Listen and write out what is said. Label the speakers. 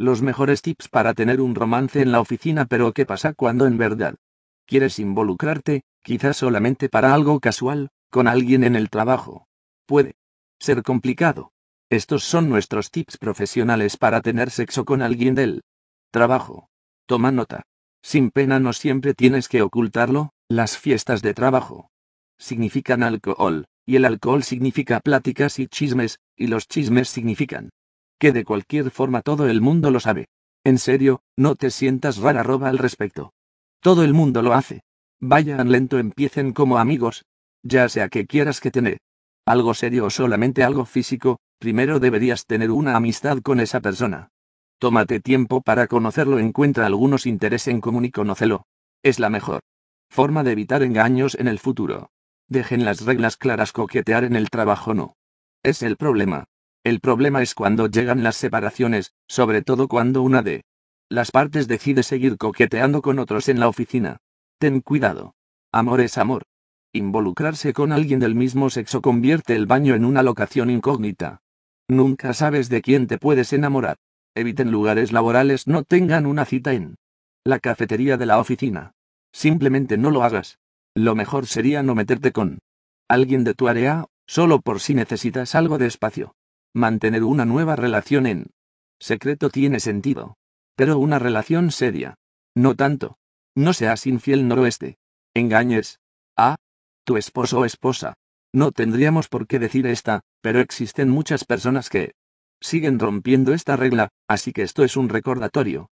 Speaker 1: Los mejores tips para tener un romance en la oficina pero ¿qué pasa cuando en verdad quieres involucrarte, quizás solamente para algo casual, con alguien en el trabajo? Puede ser complicado. Estos son nuestros tips profesionales para tener sexo con alguien del trabajo. Toma nota. Sin pena no siempre tienes que ocultarlo, las fiestas de trabajo significan alcohol, y el alcohol significa pláticas y chismes, y los chismes significan que de cualquier forma todo el mundo lo sabe. En serio, no te sientas rara roba al respecto. Todo el mundo lo hace. Vayan lento, empiecen como amigos. Ya sea que quieras que tener algo serio o solamente algo físico, primero deberías tener una amistad con esa persona. Tómate tiempo para conocerlo, encuentra algunos intereses en común y conócelo. Es la mejor forma de evitar engaños en el futuro. Dejen las reglas claras coquetear en el trabajo no. Es el problema. El problema es cuando llegan las separaciones, sobre todo cuando una de las partes decide seguir coqueteando con otros en la oficina. Ten cuidado. Amor es amor. Involucrarse con alguien del mismo sexo convierte el baño en una locación incógnita. Nunca sabes de quién te puedes enamorar. Eviten lugares laborales, no tengan una cita en la cafetería de la oficina. Simplemente no lo hagas. Lo mejor sería no meterte con alguien de tu área, solo por si necesitas algo de espacio. Mantener una nueva relación en secreto tiene sentido. Pero una relación seria. No tanto. No seas infiel noroeste. Engañes. A. Tu esposo o esposa. No tendríamos por qué decir esta, pero existen muchas personas que siguen rompiendo esta regla, así que esto es un recordatorio.